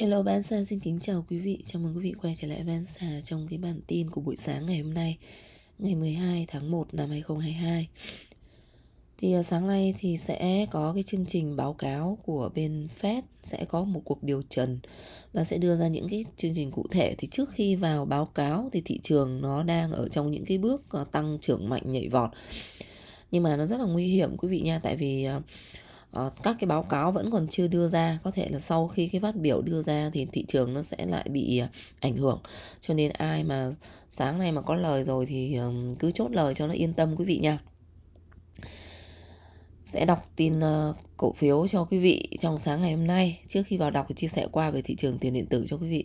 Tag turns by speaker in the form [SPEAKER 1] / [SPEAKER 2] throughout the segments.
[SPEAKER 1] Hello Bansa xin kính chào quý vị, chào mừng quý vị quay trở lại Bansa trong cái bản tin của buổi sáng ngày hôm nay Ngày 12 tháng 1 năm 2022 Thì à, sáng nay thì sẽ có cái chương trình báo cáo của bên Fed sẽ có một cuộc điều trần và sẽ đưa ra những cái chương trình cụ thể thì trước khi vào báo cáo thì thị trường nó đang ở trong những cái bước à, tăng trưởng mạnh nhảy vọt nhưng mà nó rất là nguy hiểm quý vị nha tại vì uh, Ờ, các cái báo cáo vẫn còn chưa đưa ra có thể là sau khi cái phát biểu đưa ra thì thị trường nó sẽ lại bị ờ, ảnh hưởng cho nên ai mà sáng nay mà có lời rồi thì cứ chốt lời cho nó yên tâm quý vị nha sẽ đọc tin ờ, cổ phiếu cho quý vị trong sáng ngày hôm nay trước khi vào đọc thì chia sẻ qua về thị trường tiền điện tử cho quý vị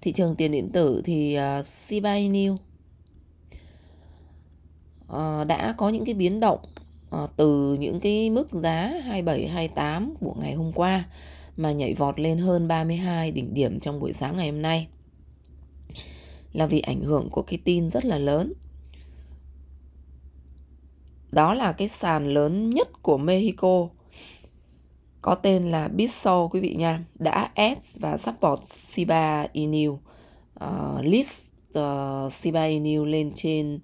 [SPEAKER 1] thị trường tiền điện tử thì uh, Shiba Inu đã có những cái biến động Ờ, từ những cái mức giá 27 28 của ngày hôm qua mà nhảy vọt lên hơn 32 đỉnh điểm trong buổi sáng ngày hôm nay là vì ảnh hưởng của cái tin rất là lớn. Đó là cái sàn lớn nhất của Mexico có tên là Bitso quý vị nha, đã add và support Shiba Inu uh, list uh, Shiba Inu lên trên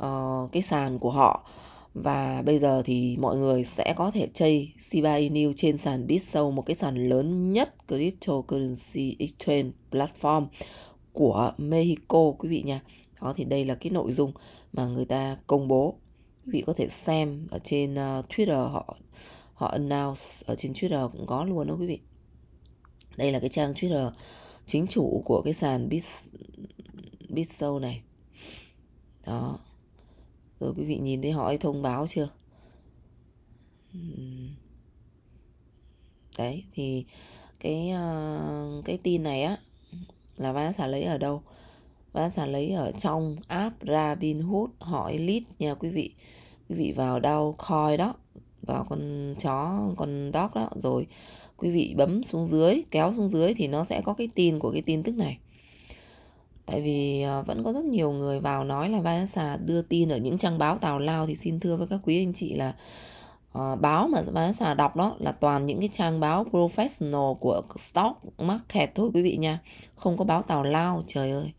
[SPEAKER 1] uh, cái sàn của họ và bây giờ thì mọi người sẽ có thể chơi Shiba Inu trên sàn BitShow, một cái sàn lớn nhất cryptocurrency exchange platform của Mexico quý vị nha. Đó thì đây là cái nội dung mà người ta công bố. Quý vị có thể xem ở trên uh, Twitter họ họ announce ở trên Twitter cũng có luôn đó quý vị. Đây là cái trang Twitter chính chủ của cái sàn Bit Bitshow này. Đó, rồi quý vị nhìn thấy họ ấy thông báo chưa? Đấy thì cái ờ, cái tin này á là bán xả lấy ở đâu? Bán xả lấy ở trong app Robinhood họ list nha quý vị. Quý vị vào đau coi đó, vào con chó, con dog đó rồi quý vị bấm xuống dưới, kéo xuống dưới thì nó sẽ có cái tin của cái tin tức này tại vì ờ, vẫn có rất nhiều người vào nói là Vanessa đưa tin ở những trang báo tào lao thì xin thưa với các quý anh chị là uh, báo mà Vanessa đọc đó là toàn những cái trang báo professional của stock market thôi quý vị nha không có báo tào lao trời ơi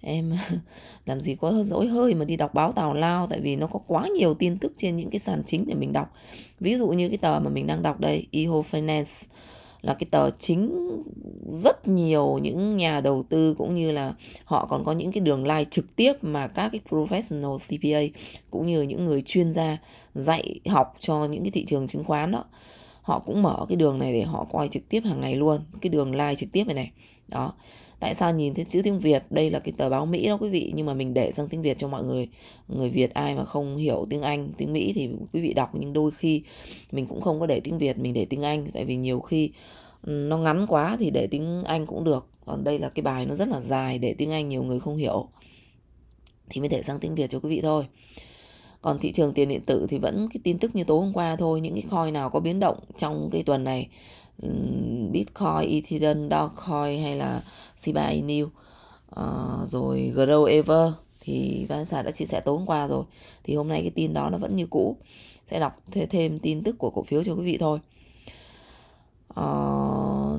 [SPEAKER 1] em làm gì có dỗi hơi mà đi đọc báo tào lao tại vì nó có quá nhiều tin tức trên những cái sàn chính để mình đọc ví dụ như cái tờ mà mình đang đọc đây Eho Finance là cái tờ chính rất nhiều những nhà đầu tư cũng như là họ còn có những cái đường live trực tiếp mà các cái professional CPA cũng như những người chuyên gia dạy học cho những cái thị trường chứng khoán đó họ cũng mở cái đường này để họ coi trực tiếp hàng ngày luôn cái đường live trực tiếp này này đó tại sao nhìn thấy chữ tiếng Việt đây là cái tờ báo Mỹ đó quý vị nhưng mà mình để sang tiếng Việt cho mọi người người Việt ai mà không hiểu tiếng Anh tiếng Mỹ thì quý vị đọc nhưng đôi khi mình cũng không có để tiếng Việt mình để tiếng Anh tại vì nhiều khi ừ, nó ngắn quá thì để tiếng Anh cũng được còn đây là cái bài nó rất là dài để tiếng Anh nhiều người không hiểu thì mới để sang tiếng Việt cho quý vị thôi còn thị trường tiền điện tử thì vẫn cái tin tức như tối hôm qua thôi những cái coin nào có biến động trong cái tuần này Bitcoin, Ethereum, Dogecoin hay là Shiba Inu à, rồi Grover thì Vanessa đã chia sẻ tối hôm qua rồi thì hôm nay cái tin đó nó vẫn như cũ sẽ đọc thêm tin tức của cổ phiếu cho quý vị thôi à,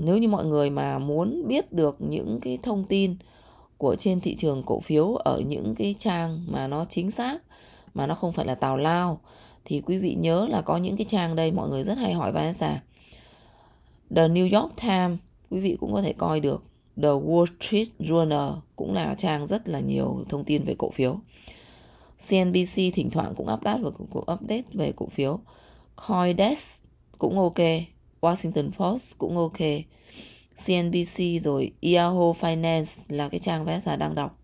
[SPEAKER 1] nếu như mọi người mà muốn biết được những cái thông tin của trên thị trường cổ phiếu ở những cái trang mà nó chính xác mà nó không phải là tào lao thì quý vị nhớ là có những cái trang đây mọi người rất hay hỏi Vanessa The New York Times quý vị cũng có thể coi được. The Wall Street Journal cũng là trang rất là nhiều thông tin về cổ phiếu. CNBC thỉnh thoảng cũng update và cũng update về cổ phiếu. Coindesk cũng ok, Washington Post cũng ok, CNBC rồi Yahoo Finance là cái trang vé đang đọc.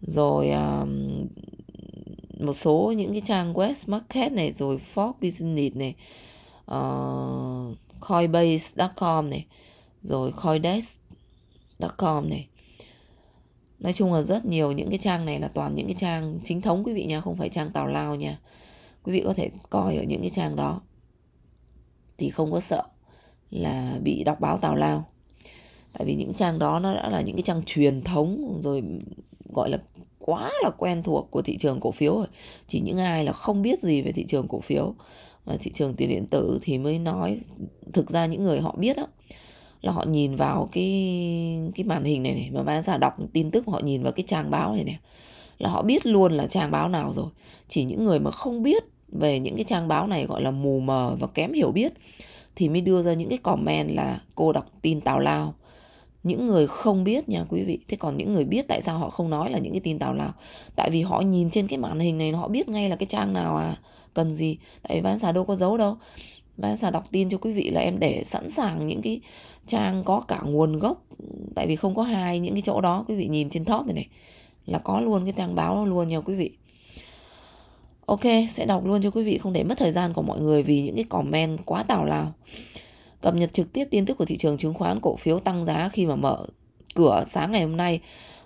[SPEAKER 1] Rồi um, một số những cái trang West Market này rồi Fox Business này uh, Coinbase.com này rồi Coindesk.com này nói chung là rất nhiều những cái trang này là toàn những cái trang chính thống quý vị nha không phải trang tào lao nha quý vị có thể coi ở những cái trang đó thì không có sợ là bị đọc báo tào lao tại vì những trang đó nó đã là những cái trang truyền thống rồi gọi là quá là quen thuộc của thị trường cổ phiếu rồi chỉ những ai là không biết gì về thị trường cổ phiếu và thị trường tiền điện tử thì mới nói thực ra những người họ biết đó là họ nhìn vào cái cái màn hình này này mà khán giả đọc tin tức họ nhìn vào cái trang báo này này là họ biết luôn là trang báo nào rồi chỉ những người mà không biết về những cái trang báo này gọi là mù mờ và kém hiểu biết thì mới đưa ra những cái comment là cô đọc tin tào lao những người không biết nha quý vị thế còn những người biết tại sao họ không nói là những cái tin tào lao tại vì họ nhìn trên cái màn hình này họ biết ngay là cái trang nào à cần gì tại bán xà đâu có giấu đâu bán xà đọc tin cho quý vị là em để sẵn sàng những cái trang có cả nguồn gốc tại vì không có hai những cái chỗ đó quý vị nhìn trên top này này là có luôn cái trang báo luôn nha quý vị ok sẽ đọc luôn cho quý vị không để mất thời gian của mọi người vì những cái comment quá tào lao Cập nhật trực tiếp tin tức của thị trường chứng khoán cổ phiếu tăng giá khi mà mở cửa sáng ngày hôm nay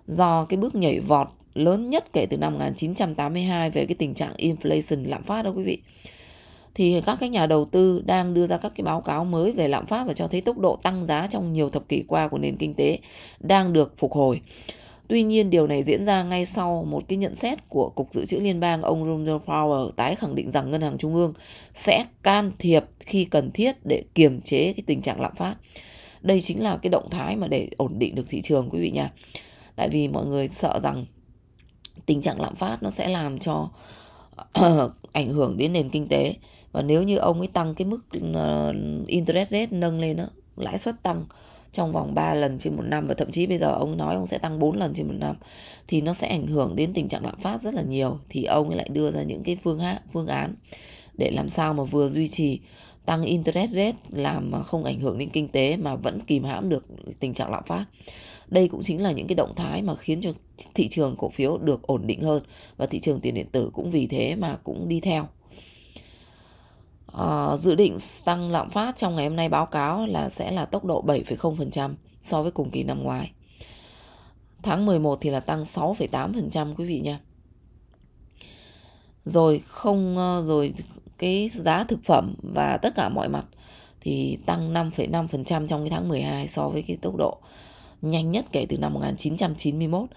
[SPEAKER 1] do cái bước nhảy vọt lớn nhất kể từ năm 1982 về cái tình trạng inflation lạm phát đó quý vị. Thì các cái nhà đầu tư đang đưa ra các cái báo cáo mới về lạm phát và cho thấy tốc độ tăng giá trong nhiều thập kỷ qua của nền kinh tế đang được phục hồi. Tuy nhiên, điều này diễn ra ngay sau một cái nhận xét của Cục Dự trữ Liên bang ông Jerome Powell tái khẳng định rằng Ngân hàng Trung ương sẽ can thiệp khi cần thiết để kiềm chế cái tình trạng lạm phát. Đây chính là cái động thái mà để ổn định được thị trường quý vị nha. Tại vì mọi người sợ rằng tình trạng lạm phát nó sẽ làm cho ảnh hưởng đến nền kinh tế và nếu như ông ấy tăng cái mức ờ, interest rate nâng lên đó, lãi suất tăng trong vòng 3 lần trên một năm và thậm chí bây giờ ông nói ông sẽ tăng 4 lần trên một năm thì nó sẽ ảnh hưởng đến tình trạng lạm phát rất là nhiều thì ông ấy lại đưa ra những cái phương á, phương án để làm sao mà vừa duy trì tăng interest rate làm mà không ảnh hưởng đến kinh tế mà vẫn kìm hãm được tình trạng lạm phát. Đây cũng chính là những cái động thái mà khiến cho thị trường cổ phiếu được ổn định hơn và thị trường tiền điện tử cũng vì thế mà cũng đi theo uh, dự định tăng lạm phát trong ngày hôm nay báo cáo là sẽ là tốc độ 7,0% so với cùng kỳ năm ngoái. Tháng 11 thì là tăng 6,8% quý vị nha. Rồi không uh, rồi cái giá thực phẩm và tất cả mọi mặt thì tăng 5,5% trong cái tháng 12 so với cái tốc độ nhanh nhất kể từ năm 1991.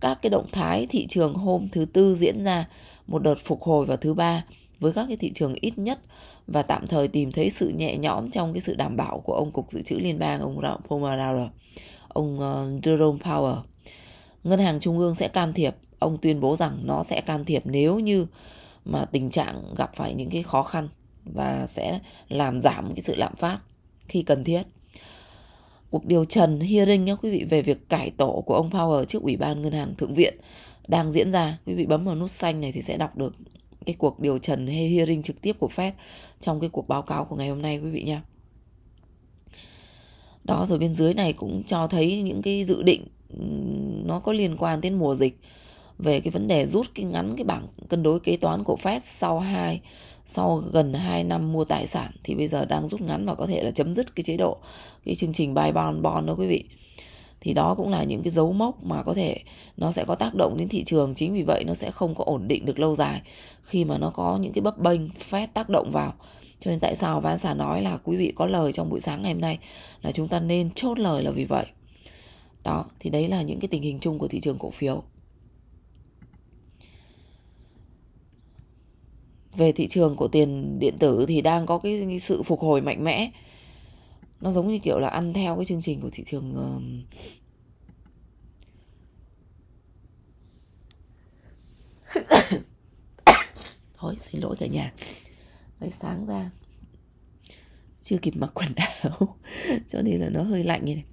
[SPEAKER 1] Các cái động thái thị trường hôm thứ tư diễn ra một đợt phục hồi vào thứ ba với các cái thị trường ít nhất và tạm thời tìm thấy sự nhẹ nhõm trong cái sự đảm bảo của ông cục dự trữ liên bang ông Pomerauer, ông ờ, Jerome Powell. Ngân hàng trung ương sẽ can thiệp, ông tuyên bố rằng nó sẽ can thiệp nếu như mà tình trạng gặp phải những cái khó khăn và sẽ làm giảm cái sự lạm phát khi cần thiết. Cuộc điều trần hearing nhé quý vị về việc cải tổ của ông Powell trước Ủy ban Ngân hàng Thượng viện đang diễn ra. Quý vị bấm vào nút xanh này thì sẽ đọc được cái cuộc điều trần hay hearing trực tiếp của Fed trong cái cuộc báo cáo của ngày hôm nay quý vị nha. Đó rồi bên dưới này cũng cho thấy những cái dự định nó có liên quan đến mùa dịch về cái vấn đề rút cái ngắn cái bảng cân đối kế toán của Fed sau 2 sau gần 2 năm mua tài sản thì bây giờ đang rút ngắn và có thể là chấm dứt cái chế độ cái chương trình buy bond bond đó quý vị thì đó cũng là những cái dấu mốc mà có thể nó sẽ có tác động đến thị trường chính vì vậy nó sẽ không có ổn định được lâu dài khi mà nó có những cái bấp bênh phép tác động vào cho nên tại sao Ván Xà nói là quý vị có lời trong buổi sáng ngày hôm nay là chúng ta nên chốt lời là vì vậy. Đó, thì đấy là những cái tình hình chung của thị trường cổ phiếu. Về thị trường của tiền điện tử thì đang có cái sự phục hồi mạnh mẽ nó giống như kiểu là ăn theo cái chương trình của thị trường ờ, thôi xin lỗi cả nhà lấy sáng ra chưa kịp mặc quần áo cho nên là nó hơi lạnh như này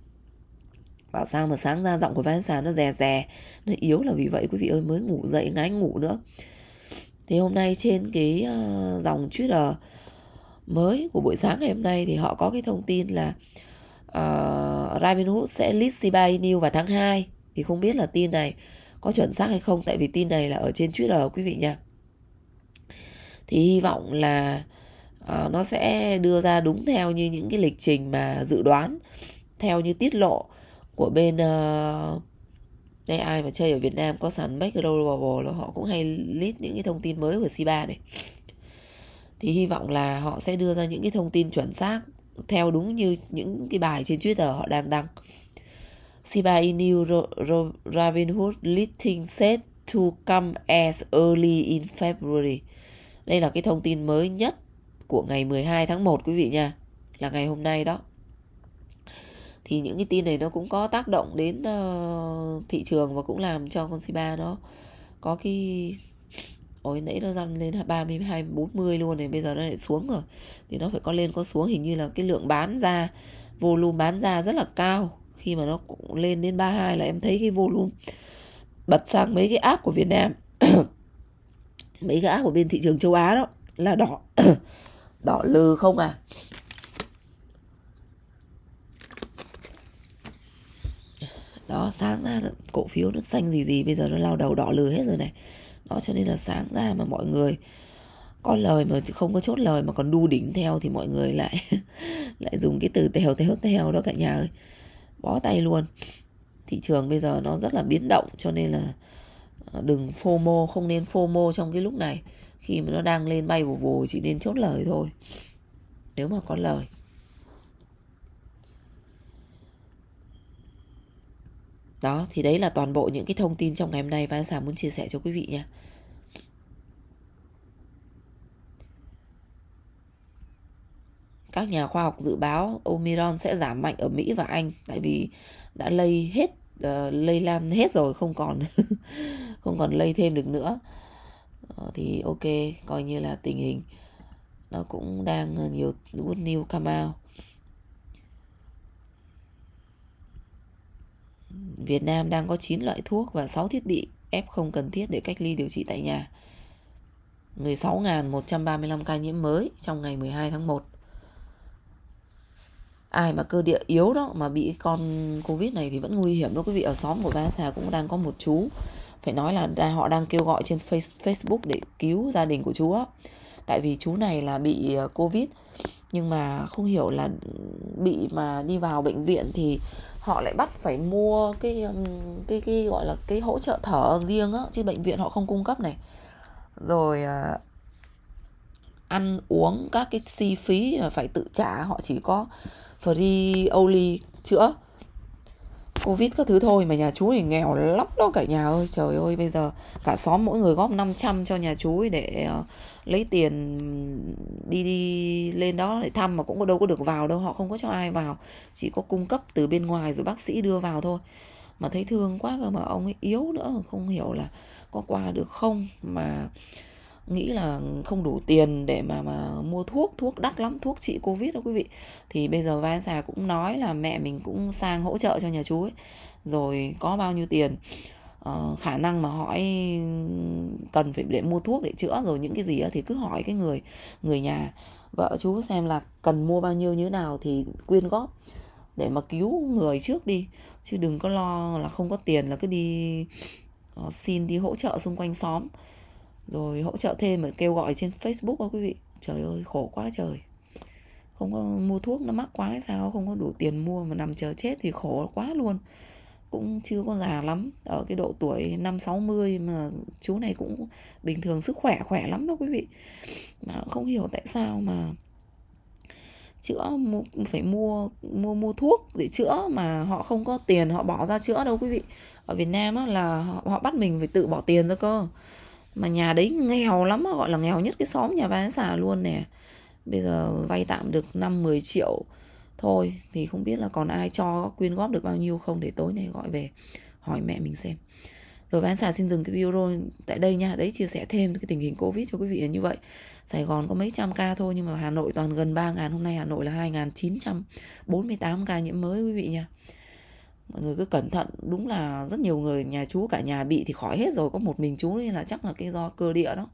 [SPEAKER 1] bảo sao mà sáng ra giọng của Vanessa nó rè rè nó yếu là vì vậy quý vị ơi mới ngủ dậy ngáy ngủ nữa thì hôm nay trên cái uh, dòng Twitter mới của buổi sáng ngày hôm nay thì họ có cái thông tin là uh, ờ, Robinhood sẽ list CBA new vào tháng 2 thì không biết là tin này có chuẩn xác hay không tại vì tin này là ở trên Twitter quý vị nha. Thì hy vọng là uh, nó sẽ đưa ra đúng theo như những cái lịch trình mà dự đoán theo như tiết lộ của bên uh, ai mà chơi ở Việt Nam có sàn Mac Global là họ cũng hay list những cái thông tin mới về Shiba này thì hy vọng là họ sẽ đưa ra những cái thông tin chuẩn xác theo đúng như những cái bài trên Twitter họ đang đăng. Shiba Inu Robinhood listing set to come as early in February. Đây là cái thông tin mới nhất của ngày 12 tháng 1 quý vị nha, là ngày hôm nay đó. Thì những cái tin này nó cũng có tác động đến uh, thị trường và cũng làm cho con Shiba nó có cái ôi nãy nó dằn lên 32 40 luôn này bây giờ nó lại xuống rồi thì nó phải có lên có xuống hình như là cái lượng bán ra volume bán ra rất là cao khi mà nó cũng lên đến 32 là em thấy cái volume bật sang mấy cái app của Việt Nam mấy cái app của bên thị trường châu Á đó là đỏ đỏ lừ không à đó sáng ra cổ phiếu nó xanh gì gì bây giờ nó lao đầu đỏ lừ hết rồi này đó cho nên là sáng ra mà mọi người có lời mà không có chốt lời mà còn đu đỉnh theo thì mọi người lại lại dùng cái từ tèo tèo tèo đó cả nhà ơi bó tay luôn thị trường bây giờ nó rất là biến động cho nên là ờ, đừng FOMO không nên FOMO trong cái lúc này khi mà nó đang lên bay vù vù chỉ nên chốt lời thôi nếu mà có lời Đó, thì đấy là toàn bộ những cái thông tin trong ngày hôm nay Văn Sà muốn chia sẻ cho quý vị nha. Các nhà khoa học dự báo Omicron sẽ giảm mạnh ở Mỹ và Anh tại vì đã lây hết uh, lây lan hết rồi không còn không còn lây thêm được nữa. Uh, thì ok, coi như là tình hình nó cũng đang ờ, nhiều good news come out Việt Nam đang có 9 loại thuốc và 6 thiết bị F0 cần thiết để cách ly điều trị tại nhà. 16.135 ca nhiễm mới trong ngày 12 tháng 1. Ai mà cơ địa yếu đó mà bị con Covid này thì vẫn nguy hiểm đó quý vị. Ở xóm của Ba Xà cũng đang có một chú. Phải nói là họ đang kêu gọi trên Facebook để cứu gia đình của chú á tại vì chú này là bị ờ, covid nhưng mà không hiểu là bị mà đi vào bệnh viện thì họ lại bắt phải mua cái cái cái gọi là cái hỗ trợ thở riêng á chứ bệnh viện họ không cung cấp này rồi ờ, ăn uống các cái chi si phí phải tự trả họ chỉ có free only chữa covid các thứ thôi mà nhà chú thì nghèo lắm đó cả nhà ơi trời ơi bây giờ cả xóm mỗi người góp 500 cho nhà chú ấy để uh, lấy tiền đi đi lên đó để thăm mà cũng đâu có được vào đâu họ không có cho ai vào chỉ có cung cấp từ bên ngoài rồi bác sĩ đưa vào thôi mà thấy thương quá cơ mà ông ấy yếu nữa không hiểu là có qua được không mà nghĩ là không đủ tiền để mà mà mua thuốc thuốc đắt lắm thuốc trị covid đó quý vị thì bây giờ vai xà cũng nói là mẹ mình cũng sang hỗ trợ cho nhà chú ấy rồi có bao nhiêu tiền Uh, khả năng mà hỏi cần phải để mua thuốc để chữa rồi những cái gì đó thì cứ hỏi cái người người nhà vợ chú xem là cần mua bao nhiêu như thế nào thì quyên góp để mà cứu người trước đi chứ đừng có lo là không có tiền là cứ đi uh, xin đi hỗ trợ xung quanh xóm rồi hỗ trợ thêm mà kêu gọi trên facebook đó quý vị trời ơi khổ quá trời không có mua thuốc nó mắc quá hay sao không có đủ tiền mua mà nằm chờ chết thì khổ quá luôn cũng chưa có già lắm ở cái độ tuổi năm 60 mà chú này cũng bình thường sức khỏe khỏe lắm đó quý vị mà không hiểu tại sao mà chữa phải mua mua mua thuốc để chữa mà họ không có tiền họ bỏ ra chữa đâu quý vị ở Việt Nam á, là họ, họ bắt mình phải tự bỏ tiền ra cơ mà nhà đấy nghèo lắm gọi là nghèo nhất cái xóm nhà bán xà luôn nè bây giờ vay tạm được năm 10 triệu thôi thì không biết là còn ai cho quyên góp được bao nhiêu không để tối nay gọi về hỏi mẹ mình xem rồi bán xà xin dừng cái video tại đây nha đấy chia sẻ thêm cái tình hình covid cho quý vị là như vậy Sài Gòn có mấy trăm ca thôi nhưng mà Hà Nội toàn gần ba ngàn hôm nay Hà Nội là hai chín trăm bốn mươi tám ca nhiễm mới quý vị nha mọi người cứ cẩn thận đúng là rất nhiều người nhà chú cả nhà bị thì khỏi hết rồi có một mình chú nên là chắc là cái do cơ địa đó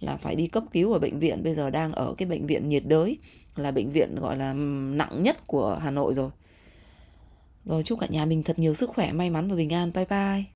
[SPEAKER 1] là phải đi cấp cứu ở bệnh viện bây giờ đang ở cái bệnh viện nhiệt đới là bệnh viện gọi là nặng nhất của hà nội rồi rồi chúc cả nhà mình thật nhiều sức khỏe may mắn và bình an bye bye